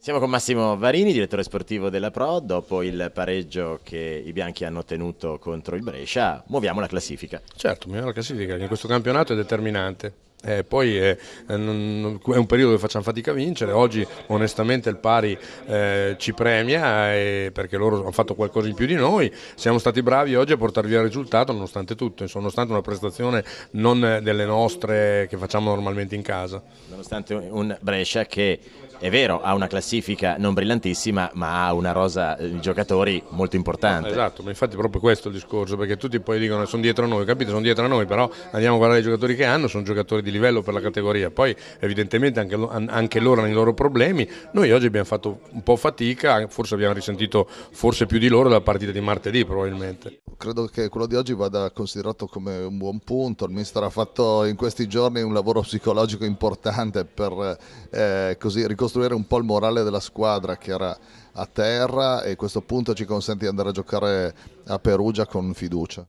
Siamo con Massimo Varini, direttore sportivo della Pro. Dopo il pareggio che i bianchi hanno ottenuto contro il Brescia, muoviamo la classifica. Certo, muoviamo la classifica, che in questo campionato è determinante. Eh, poi è, eh, è, un periodo che facciamo fatica a vincere, oggi onestamente il pari eh, ci premia eh, perché loro hanno fatto qualcosa in più di noi, siamo stati bravi oggi a portare via il risultato nonostante tutto, Insomma, nonostante una prestazione non delle nostre che facciamo normalmente in casa. Nonostante un Brescia che è vero, ha una classifica non brillantissima, ma ha una rosa eh, di giocatori molto importante. Esatto, ma infatti è proprio questo il discorso, perché tutti poi dicono sono dietro a noi, capite, sono dietro a noi, però andiamo a guardare i giocatori che hanno, sono giocatori di livello per la categoria, poi evidentemente anche, anche loro hanno i loro problemi, noi oggi abbiamo fatto un po' fatica, forse abbiamo risentito forse più di loro la partita di martedì probabilmente. Credo che quello di oggi vada considerato come un buon punto, il mister ha fatto in questi giorni un lavoro psicologico importante per eh, così ricostruire un po' il morale della squadra che era a terra e questo punto ci consente di andare a giocare a Perugia con fiducia.